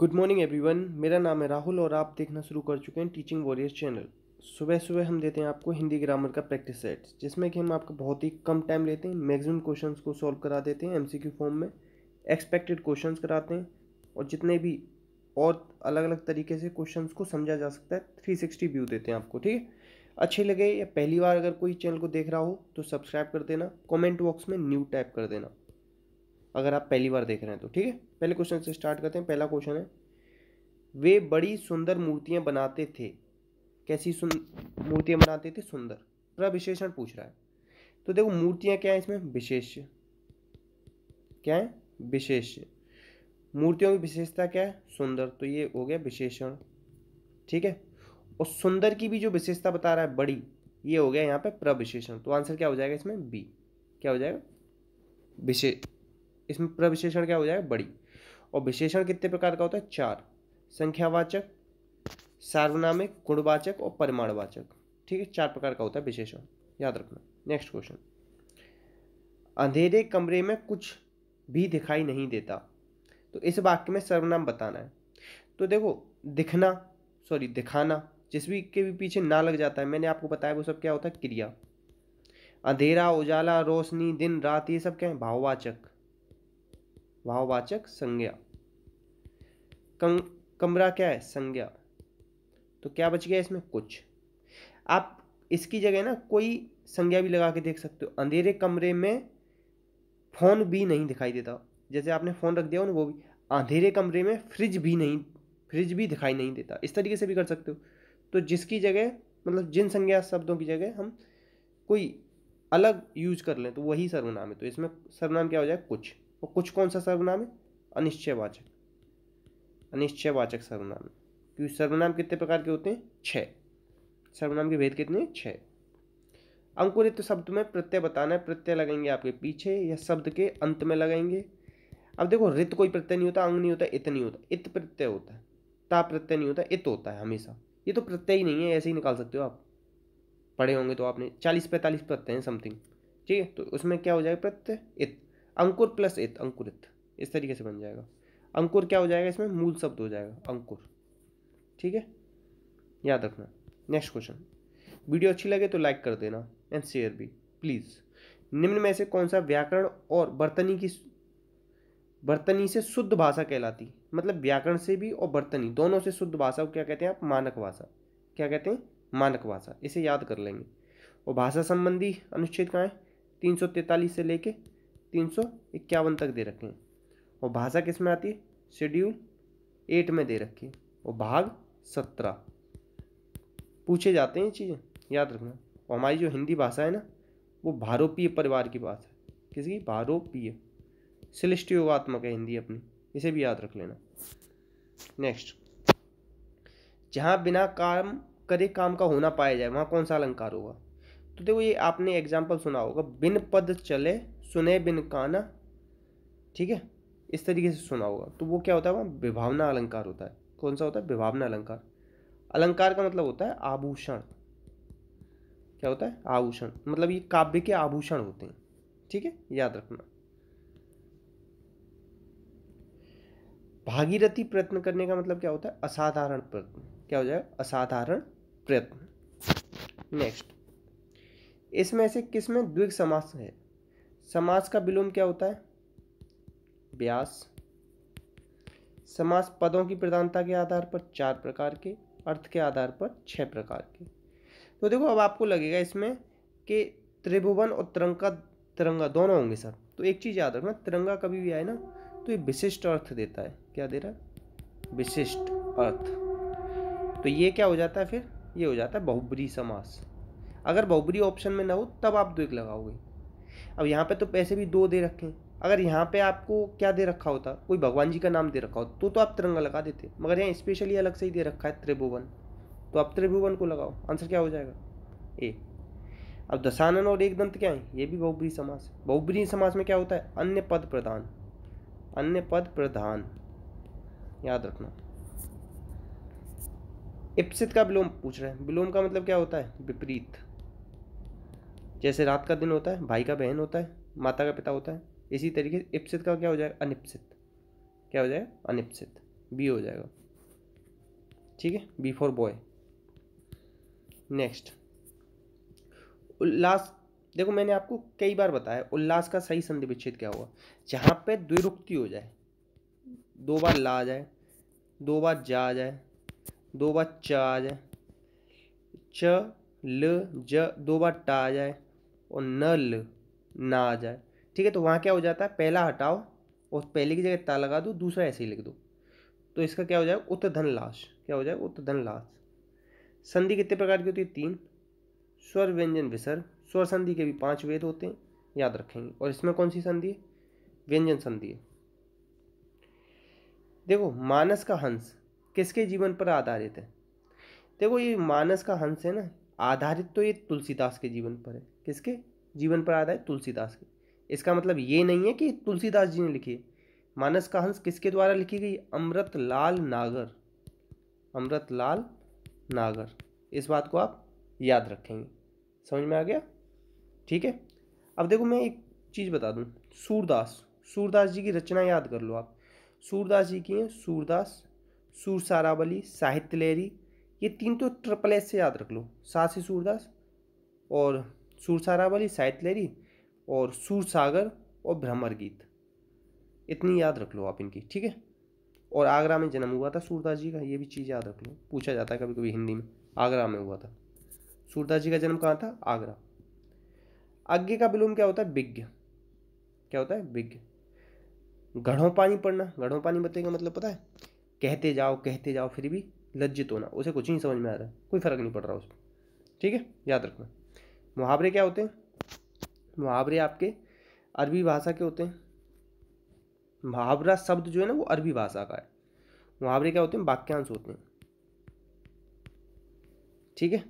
good morning everyone मेरा नाम है राहुल और आप देखना शुरू कर चुके हैं टीचिंग वॉरियर्स चैनल सुबह सुबह हम देते हैं आपको हिंदी ग्रामर का प्रैक्टिस सेट जिसमें कि हम आपको बहुत ही कम टाइम लेते हैं मैक्सिमम क्वेश्चंस को सॉल्व करा देते हैं एमसीक्यू फॉर्म में एक्सपेक्टेड क्वेश्चन कराते हैं और जितने भी और अलग अलग तरीके से क्वेश्चन को समझा जा सकता है थ्री सिक्सटी व्यू देते हैं आपको ठीक है अच्छे लगे या पहली बार अगर कोई चैनल को देख रहा हो तो सब्सक्राइब कर देना कॉमेंट बॉक्स में न्यू टाइप कर देना अगर आप पहली बार देख रहे हैं तो ठीक है पहले क्वेश्चन से स्टार्ट करते हैं पहला क्वेश्चन है वे बड़ी सुंदर मूर्तियां बनाते थे कैसी सुन मूर्तियाँ बनाते थे सुंदर पूरा विशेषण पूछ रहा है तो देखो मूर्तियाँ क्या है इसमें विशेष क्या है विशेष मूर्तियों की विशेषता क्या है सुंदर तो ये हो गया विशेषण ठीक है और सुंदर की भी जो विशेषता बता रहा है बड़ी ये हो गया यहाँ पे प्रविशेषण तो आंसर क्या हो जाएगा इसमें बी क्या हो जाएगा विशेष इसमें प्रविशेषण क्या हो जाएगा बड़ी और विशेषण कितने प्रकार का होता है चार संख्यावाचक सार्वनामिक गुणवाचक और परिमाणवाचक ठीक है चार प्रकार का होता है विशेषण याद रखना नेक्स्ट क्वेश्चन अंधेरे कमरे में कुछ भी दिखाई नहीं देता तो इस वाक्य में सर्वनाम बताना है तो देखो दिखना सॉरी दिखाना जिस भी के भी पीछे ना लग जाता है मैंने आपको बताया वो सब क्या होता है क्रिया अंधेरा उजाला रोशनी दिन रात ये सब क्या है भाववाचक भाववाचक संज्ञा कम कमरा क्या है संज्ञा तो क्या बच गया इसमें कुछ आप इसकी जगह ना कोई संज्ञा भी लगा के देख सकते हो अंधेरे कमरे में फ़ोन भी नहीं दिखाई देता जैसे आपने फ़ोन रख दिया हो ना वो भी अंधेरे कमरे में फ्रिज भी नहीं फ्रिज भी दिखाई नहीं देता इस तरीके से भी कर सकते हो तो जिसकी जगह मतलब जिन संज्ञा शब्दों की जगह हम कोई अलग यूज कर लें तो वही सर्वनाम है तो इसमें सर्वनाम क्या हो जाए कुछ और कुछ कौन सा सर्वनाम है अनिश्चयवाचक अनिश्चयवाचक सर्वनाम क्योंकि सर्वनाम कितने प्रकार के होते हैं छः सर्वनाम के भेद कितने छः अंकुरित शब्द में प्रत्यय बताना है प्रत्यय लगेंगे आपके पीछे या शब्द के अंत में लगाएंगे अब देखो रित कोई प्रत्यय नहीं होता अंग नहीं होता इत नहीं होता इत प्रत्यय होता है ता प्रत्यय नहीं होता इत होता है हमेशा ये तो प्रत्यय ही नहीं है ऐसे ही निकाल सकते हो आप पढ़े होंगे तो आपने चालीस पैंतालीस प्रत्यय हैं समथिंग ठीक है तो उसमें क्या हो जाएगा प्रत्यय इत अंकुर प्लस इत अंकुरित इस तरीके से बन जाएगा अंकुर क्या हो जाएगा इसमें मूल शब्द हो जाएगा अंकुर ठीक है याद रखना नेक्स्ट क्वेश्चन वीडियो अच्छी लगे तो लाइक कर देना एंड शेयर भी प्लीज़ निम्न में से कौन सा व्याकरण और बर्तनी की बर्तनी से शुद्ध भाषा कहलाती मतलब व्याकरण से भी और बर्तनी दोनों से शुद्ध भाषा को क्या कहते हैं आप मानक भाषा क्या कहते हैं मानक भाषा इसे याद कर लेंगे और भाषा संबंधी अनुच्छेद कहाँ है तीन सौ से लेके तीन सौ इक्यावन तक दे रखे हैं और भाषा किस में आती है शेड्यूल एट में दे रखी है और भाग सत्रह पूछे जाते हैं ये चीज़ें याद रखना और हमारी जो हिंदी भाषा है ना वो भारोपीय परिवार की बात है किसकी भारोपीय सिलिष्टियोगात्मक है हिंदी अपनी इसे भी याद रख लेना नेक्स्ट जहाँ बिना काम करे काम का होना पाया जाए वहाँ कौन सा अलंकार होगा तो देखो ये आपने एग्जाम्पल सुना होगा बिन पद चले सुने बिन काना ठीक है इस तरीके से सुना होगा तो वो क्या होता है वहाँ विभावना अलंकार होता है कौन सा होता है विभावना अलंकार अलंकार का मतलब होता है आभूषण क्या होता है आभूषण मतलब ये काव्य के आभूषण होते हैं ठीक है याद रखना भागीरथी प्रयत्न करने का मतलब क्या होता है असाधारण प्रयत्न क्या हो जाएगा असाधारण प्रयत्न नेक्स्ट इसमें से किस में द्विग समास है समास का विलोम क्या होता है व्यास समास पदों की प्रधानता के आधार पर चार प्रकार के अर्थ के आधार पर छह प्रकार के तो देखो अब आपको लगेगा इसमें कि त्रिभुवन और तिरंगा तिरंगा दोनों होंगे सर तो एक चीज़ याद रखना तिरंगा कभी भी आए ना तो ये विशिष्ट अर्थ देता है क्या दे रहा है विशिष्ट अर्थ तो ये क्या हो जाता है फिर ये हो जाता है बहुब्री समास अगर बहुबरी ऑप्शन में ना हो तब आप दो एक लगाओगे अब यहाँ पे तो पैसे भी दो दे रखे अगर यहाँ पे आपको क्या दे रखा होता कोई भगवान जी का नाम दे रखा हो तो तो आप तिरंगा लगा देते मगर यहाँ स्पेशली अलग से ही दे रखा है त्रिभुवन तो आप त्रिभुवन को लगाओ आंसर क्या हो जाएगा ए अब दशानन और एक दंत क्या है ये भी बहुबरी समाज बहुबरी समाज में क्या होता है अन्य पद प्रधान अन्य पद प्रधान याद रखना इप्सित का विलोम पूछ रहे हैं विलोम का मतलब क्या होता है विपरीत जैसे रात का दिन होता है भाई का बहन होता है माता का पिता होता है इसी तरीके से इप्सित का क्या हो जाएगा अनिप्सित क्या हो जाएगा अनिप्सित बी हो जाएगा ठीक है B for boy next Ullas देखो मैंने आपको कई बार बताया उल्लास का सही संधि विच्छेद क्या हुआ जहाँ पे द्विरुक्ति हो जाए दो बार ला आ जाए दो बार जा आ जाए दो बार चा आ जाए च ल ज दो बार टा आ जाए और नल ना आ जाए ठीक है तो वहाँ क्या हो जाता है पहला हटाओ और पहले की जगह ता लगा दो दूसरा ऐसे ही लिख दो तो इसका क्या हो जाएगा उत्तधन लाश क्या हो जाएगा उत्तधन लाश संधि कितने प्रकार की होती है तीन स्वर व्यंजन विसर्ग स्वर संधि के भी पांच वेद होते हैं याद रखेंगे और इसमें कौन सी संधि है व्यंजन संधि है देखो मानस का हंस किसके जीवन पर आधारित है देखो ये मानस का हंस है ना आधारित तो ये तुलसीदास के जीवन पर है किसके जीवन पर आधारित तुलसीदास के इसका मतलब ये नहीं है कि तुलसीदास जी ने लिखी है मानस का हंस किसके द्वारा लिखी गई अमृत लाल नागर अमृत लाल नागर इस बात को आप याद रखेंगे समझ में आ गया ठीक है अब देखो मैं एक चीज़ बता दूँ सूरदास सूरदास जी की रचना याद कर लो आप सूरदास जी की हैं सूरदास सूर सारावली साहित्य लहरी ये तीन तो ट्रिपल एस से याद रख लो सासी सूरदास और सूरसारा वाली साहित्य लहरी और सागर और भ्रमर गीत इतनी याद रख लो आप इनकी ठीक है और आगरा में जन्म हुआ था सूरदास जी का ये भी चीज़ याद रख लो पूछा जाता है कभी कभी हिंदी में आगरा में हुआ था सूरदास जी का जन्म कहाँ था आगरा आज्ञे का विलोम क्या होता है विज्ञ क्या होता है विज्ञ गढ़ों पानी पड़ना गढ़ों पानी का मतलब पता है कहते जाओ कहते जाओ फिर भी लज्जित होना उसे कुछ नहीं समझ में आ रहा कोई फ़र्क नहीं पड़ रहा उसमें ठीक है याद रखना मुहावरे क्या होते हैं मुहावरे आपके अरबी भाषा के होते हैं मुहावरा शब्द जो है ना वो अरबी भाषा का है मुहावरे क्या होते हैं वाक्यांश होते हैं ठीक है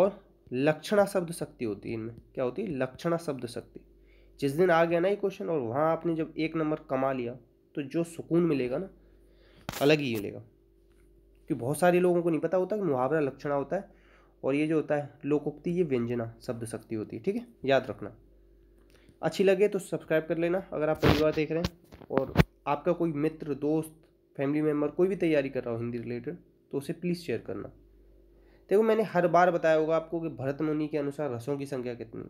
और लक्षणा शब्द शक्ति होती है इनमें क्या होती है लक्षणा शब्द शक्ति जिस दिन आ गया ना ये क्वेश्चन और वहाँ आपने जब एक नंबर कमा लिया तो जो सुकून मिलेगा ना अलग ही मिलेगा क्योंकि बहुत सारे लोगों को नहीं पता होता कि मुहावरा लक्षणा होता है और ये जो होता है लोकोक्ति ये व्यंजना शब्द शक्ति होती है ठीक है याद रखना अच्छी लगे तो सब्सक्राइब कर लेना अगर आप पहली बार देख रहे हैं और आपका कोई मित्र दोस्त फैमिली मेम्बर कोई भी तैयारी कर रहा हो हिंदी रिलेटेड तो उसे प्लीज़ शेयर करना देखो मैंने हर बार बताया होगा आपको कि भरत मुनि के अनुसार रसों की संख्या कितनी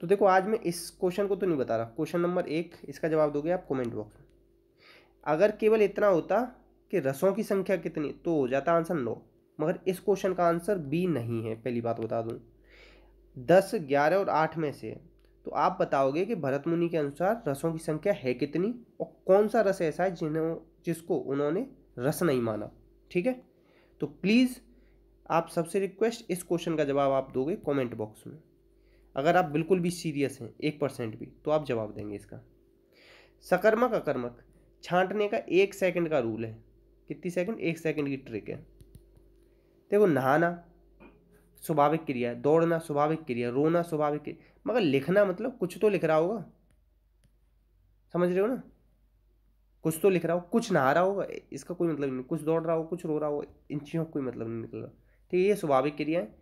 तो देखो आज मैं इस क्वेश्चन को तो नहीं बता रहा क्वेश्चन नंबर एक इसका जवाब दोगे आप कमेंट बॉक्स में अगर केवल इतना होता कि रसों की संख्या कितनी तो हो जाता आंसर नौ मगर इस क्वेश्चन का आंसर बी नहीं है पहली बात बता दूँ दस ग्यारह और आठ में से तो आप बताओगे कि भरत मुनि के अनुसार रसों की संख्या है कितनी और कौन सा रस ऐसा है जिन्हों जिसको उन्होंने रस नहीं माना ठीक है तो प्लीज़ आप सबसे रिक्वेस्ट इस क्वेश्चन का जवाब आप दोगे कमेंट बॉक्स में अगर आप बिल्कुल भी सीरियस हैं एक परसेंट भी तो आप जवाब देंगे इसका सकर्मक अकर्मक छांटने का एक सेकंड का रूल है कितनी सेकंड एक सेकंड की ट्रिक है देखो नहाना स्वाभाविक क्रिया दौड़ना स्वाभाविक क्रिया रोना स्वाभाविक मगर लिखना मतलब कुछ तो लिख रहा होगा समझ रहे हो ना कुछ तो लिख रहा हो कुछ नहा रहा होगा इसका कोई मतलब नहीं कुछ दौड़ रहा हो कुछ रो रहा हो इन चीज़ों का कोई मतलब नहीं निकल रहा ठीक है ये स्वाभाविक क्रिया है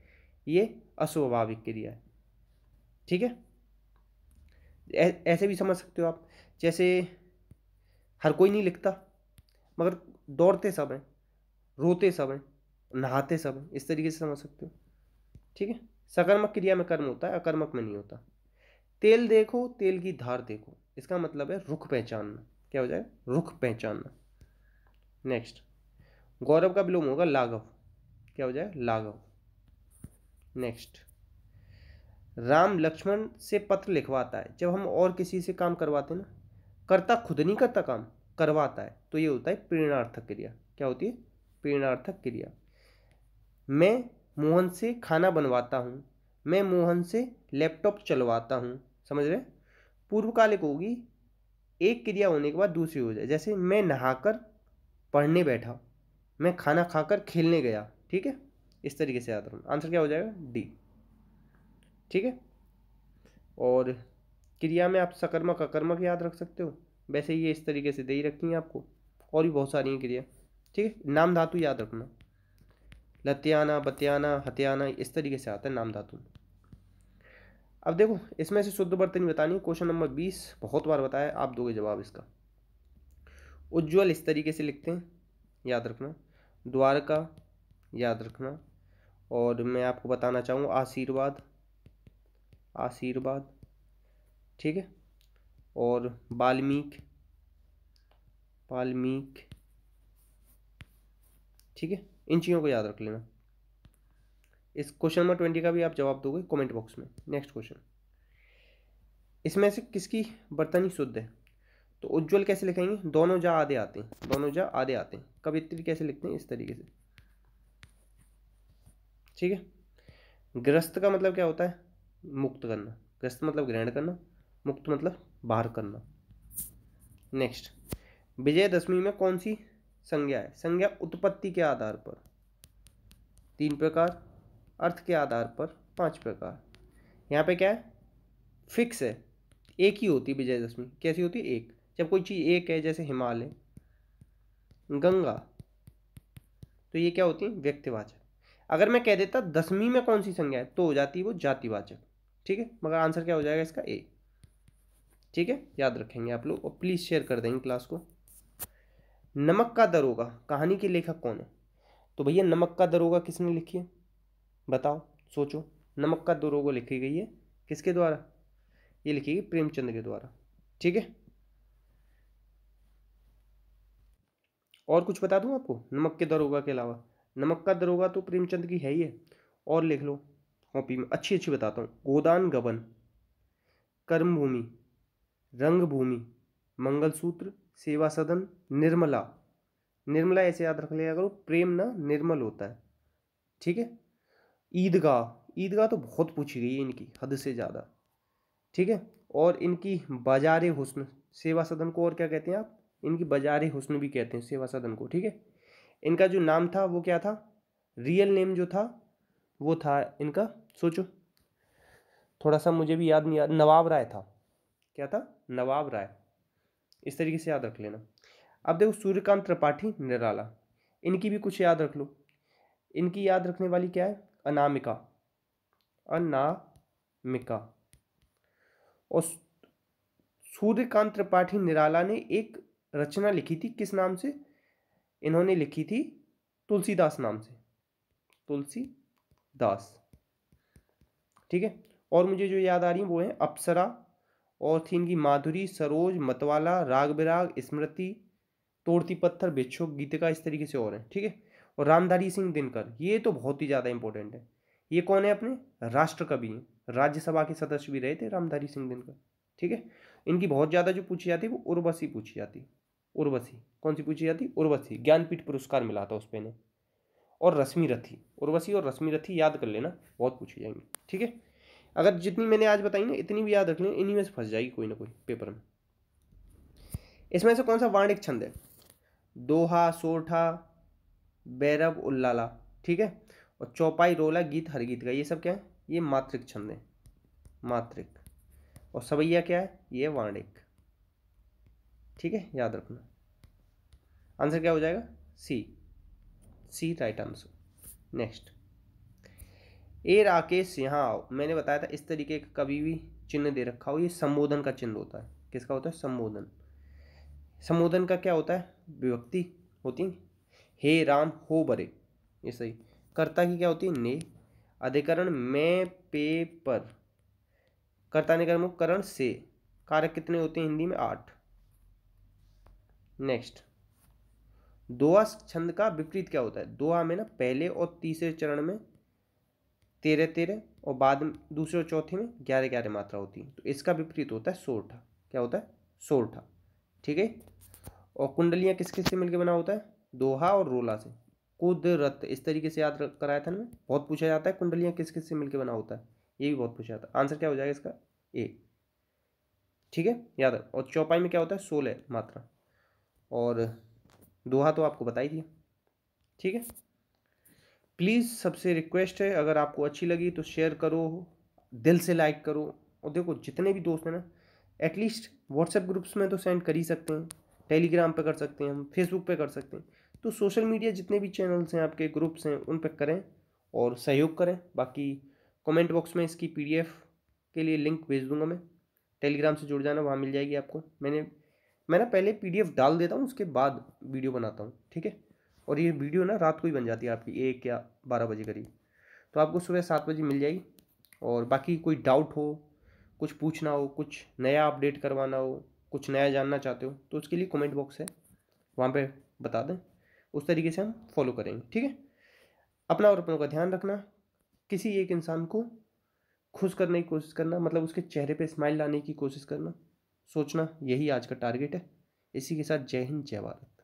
ये अस्वाभाविक क्रिया है ठीक है ऐसे भी समझ सकते हो आप जैसे हर कोई नहीं लिखता मगर दौड़ते सब हैं रोते सब हैं नहाते सब हैं इस तरीके से समझ सकते हो ठीक है सकर्मक क्रिया में कर्म होता है अकर्मक में नहीं होता तेल देखो तेल की धार देखो इसका मतलब है रुख पहचानना क्या हो जाए रुख पहचानना नेक्स्ट गौरव का विलोम होगा लाघव क्या हो जाए लाघव नेक्स्ट राम लक्ष्मण से पत्र लिखवाता है जब हम और किसी से काम करवाते ना करता खुद नहीं करता काम करवाता है तो ये होता है प्रेरणार्थक क्रिया क्या होती है प्रेरणार्थक क्रिया मैं मोहन से खाना बनवाता हूँ मैं मोहन से लैपटॉप चलवाता हूँ समझ रहे पूर्वकालिक होगी एक क्रिया होने के बाद दूसरी हो जाए जैसे मैं नहाकर पढ़ने बैठा मैं खाना खाकर खेलने गया ठीक है इस तरीके से याद रखना आंसर क्या हो जाएगा डी ठीक है और क्रिया में आप सकर्मक अकर्मक याद रख सकते हो वैसे ये इस तरीके से दे ही रखनी है आपको और भी बहुत सारी हैं क्रिया ठीक है नाम धातु याद रखना लतियाना बतियाना हथियाना इस तरीके से आता है नाम धातु अब देखो इसमें से शुद्ध बर्तनी बतानी क्वेश्चन नंबर बीस बहुत बार बताया आप दोगे जवाब इसका उज्ज्वल इस तरीके से लिखते हैं याद रखना द्वारका याद रखना और मैं आपको बताना चाहूँगा आशीर्वाद आशीर्वाद ठीक है और बाल्मीक बाल्मीक ठीक है इन चीज़ों को याद रख लेना इस क्वेश्चन नंबर ट्वेंटी का भी आप जवाब दोगे कमेंट बॉक्स में नेक्स्ट क्वेश्चन इसमें से किसकी बर्तनी शुद्ध है तो उज्जवल कैसे लिखेंगे दोनों जा आधे आते हैं दोनों जा आधे आते हैं कवित्री कैसे लिखते हैं इस तरीके से ठीक है ग्रस्त का मतलब क्या होता है मुक्त करना ग्रस्त मतलब ग्रहण करना मुक्त मतलब बाहर करना नेक्स्ट विजयदशमी में कौन सी संज्ञा है संज्ञा उत्पत्ति के आधार पर तीन प्रकार अर्थ के आधार पर पांच प्रकार यहाँ पे क्या है फिक्स है एक ही होती विजयदशमी कैसी होती है एक जब कोई चीज़ एक है जैसे हिमालय गंगा तो ये क्या होती है व्यक्तिवाचक अगर मैं कह देता दसवीं में कौन सी संज्ञा है तो हो जाती है वो जातिवाचक ठीक है मगर आंसर क्या हो जाएगा इसका ए ठीक है याद रखेंगे आप लोग और प्लीज़ शेयर कर देंगे क्लास को नमक का दरोगा कहानी के लेखक कौन है तो भैया नमक का दरोगा किसने लिखी है बताओ सोचो नमक का दरोगा लिखी गई है किसके द्वारा ये लिखी गई प्रेमचंद के द्वारा ठीक है और कुछ बता दूं आपको नमक के दरोगा के अलावा नमक का दरोगा तो प्रेमचंद की है ही है और लिख लो कॉपी में अच्छी अच्छी बताता हूँ गोदान गबन कर्मभूमि रंगभूमि मंगलसूत्र सेवा सदन निर्मला निर्मला ऐसे याद रख लिया करो प्रेम ना निर्मल होता है ठीक है ईदगाह ईदगाह तो बहुत पूछी गई है इनकी हद से ज़्यादा ठीक है और इनकी बाजार हुस्न सेवा सदन को और क्या कहते हैं आप इनकी बाजार हुस्न भी कहते हैं सेवा सदन को ठीक है इनका जो नाम था वो क्या था रियल नेम जो था वो था इनका सोचो थोड़ा सा मुझे भी याद नहीं याद नवाब राय था क्या था नवाब राय इस तरीके से याद रख लेना अब देखो सूर्यकांत त्रिपाठी निराला इनकी भी कुछ याद रख लो इनकी याद रखने वाली क्या है अनामिका अनामिका और सूर्यकांत त्रिपाठी निराला ने एक रचना लिखी थी किस नाम से इन्होंने लिखी थी तुलसीदास नाम से तुलसीदास ठीक है और मुझे जो याद आ रही है वो है अप्सरा और थी इनकी माधुरी सरोज मतवाला राग बिराग स्मृति तोड़ती पत्थर बिच्छो गीतिका इस तरीके से और हैं ठीक है और रामधारी सिंह दिनकर ये तो बहुत ही ज़्यादा इंपॉर्टेंट है ये कौन है अपने राष्ट्र कवि हैं राज्यसभा के सदस्य भी रहे थे रामधारी सिंह दिनकर ठीक है इनकी बहुत ज़्यादा जो पूछी जाती है वो उर्वशी पूछी जाती उर्वशी कौन सी पूछी जाती उर्वशी ज्ञानपीठ पुरस्कार मिला था उस पर इन्हें और रश्मि रथी उर्वशी और रश्मि रथी याद कर लेना बहुत पूछी जाएंगी ठीक है अगर जितनी मैंने आज बताई ना इतनी भी याद रख लें इन्हीं में से फंस जाएगी कोई ना कोई पेपर में इसमें से कौन सा वाणिक छंद है दोहा सोठा बैरव उल्लाला ठीक है और चौपाई रोला गीत हर गीत का ये सब क्या है ये मात्रिक छंद है मात्रिक और सवैया क्या है ये वाणिक ठीक है याद रखना आंसर क्या हो जाएगा C C right answer next A Rakesh यहाँ आओ मैंने बताया था इस तरीके का कभी भी चिन्ह दे रखा हो ये संबोधन का चिन्ह होता है किसका होता है संबोधन संबोधन का क्या होता है विभक्ति होती है हे राम हो बरे ये सही कर्ता की क्या होती है ने अधिकरण मैं पे पर कर्ता ने कर्म करण से कारक कितने होते हैं हिंदी में आठ नेक्स्ट दोहा छंद का विपरीत क्या होता है दोहा में ना पहले और तीसरे चरण में तेरह तेरह और बाद में दूसरे और चौथे में ग्यारह ग्यारह मात्रा होती है तो इसका विपरीत होता है सोरठा क्या होता है सोरठा ठीक है और कुंडलियाँ किस किस से मिलकर बना होता है दोहा और रोला से कुदरत इस तरीके से याद कराया था ना बहुत पूछा जाता है कुंडलियाँ किस किस से मिलकर बना होता है ये भी बहुत पूछा जाता है आंसर क्या हो जाएगा इसका ए ठीक है याद रख और चौपाई में क्या होता है सोलह मात्रा और दोहा तो आपको बताई दिया ठीक है प्लीज़ सबसे रिक्वेस्ट है अगर आपको अच्छी लगी तो शेयर करो दिल से लाइक करो और देखो जितने भी दोस्त हैं ना एटलीस्ट व्हाट्सएप ग्रुप्स में तो सेंड कर ही सकते हैं टेलीग्राम पे कर सकते हैं हम फेसबुक पे कर सकते हैं तो सोशल मीडिया जितने भी चैनल्स हैं आपके ग्रुप्स हैं उन पर करें और सहयोग करें बाकी कमेंट बॉक्स में इसकी पीडीएफ के लिए लिंक भेज दूंगा मैं टेलीग्राम से जुड़ जाना वहाँ मिल जाएगी आपको मैंने मैं ना पहले पी डाल देता हूँ उसके बाद वीडियो बनाता हूँ ठीक है और ये वीडियो ना रात को ही बन जाती है आपकी एक या बारह बजे करीब तो आपको सुबह सात बजे मिल जाएगी और बाकी कोई डाउट हो कुछ पूछना हो कुछ नया अपडेट करवाना हो कुछ नया जानना चाहते हो तो उसके लिए कमेंट बॉक्स है वहाँ पे बता दें उस तरीके से हम फॉलो करेंगे ठीक है अपना और अपनों का ध्यान रखना किसी एक इंसान को खुश करने की कोशिश करना मतलब उसके चेहरे पे स्माइल लाने की कोशिश करना सोचना यही आज का टारगेट है इसी के साथ जय हिंद जय भारत